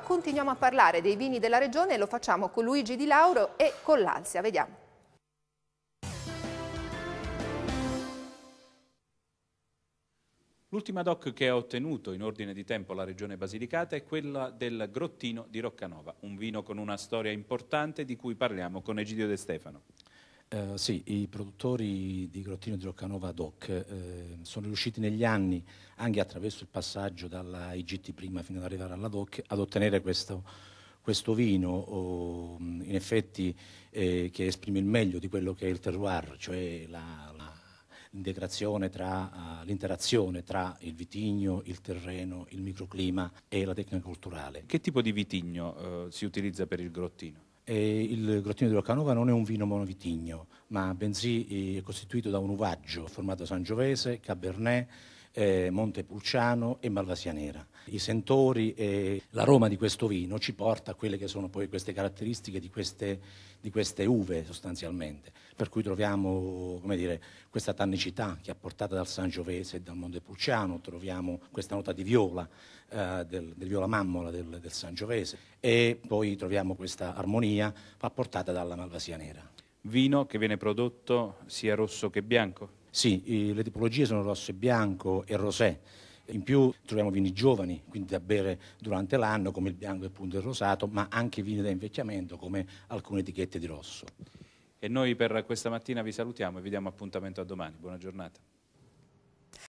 Continuiamo a parlare dei vini della regione e lo facciamo con Luigi Di Lauro e con l'Alsia. Vediamo. L'ultima doc che ha ottenuto in ordine di tempo la regione Basilicata è quella del Grottino di Roccanova, un vino con una storia importante di cui parliamo con Egidio De Stefano. Eh, sì, i produttori di Grottino di Roccanova ad hoc eh, sono riusciti negli anni, anche attraverso il passaggio dalla IGT prima fino ad arrivare alla DOC, ad ottenere questo, questo vino, oh, in effetti, eh, che esprime il meglio di quello che è il terroir, cioè la, la l'integrazione tra, uh, l'interazione tra il vitigno, il terreno, il microclima e la tecnica culturale. Che tipo di vitigno uh, si utilizza per il grottino? E il Grottino di Roccanova non è un vino monovitigno, ma bensì eh, è costituito da un uvaggio formato sangiovese, cabernet eh, Montepulciano e Malvasia Nera. I sentori e l'aroma di questo vino ci porta a quelle che sono poi queste caratteristiche di queste, di queste uve sostanzialmente, per cui troviamo dire, questa tannicità che è portata dal Sangiovese e dal Montepulciano, troviamo questa nota di viola, eh, del, del, viola mammola del, del Sangiovese e poi troviamo questa armonia apportata dalla Malvasia Nera. Vino che viene prodotto sia rosso che bianco? Sì, le tipologie sono rosso e bianco e rosé. In più troviamo vini giovani, quindi da bere durante l'anno, come il bianco e appunto il rosato, ma anche vini da invecchiamento, come alcune etichette di rosso. E noi per questa mattina vi salutiamo e vi diamo appuntamento a domani. Buona giornata.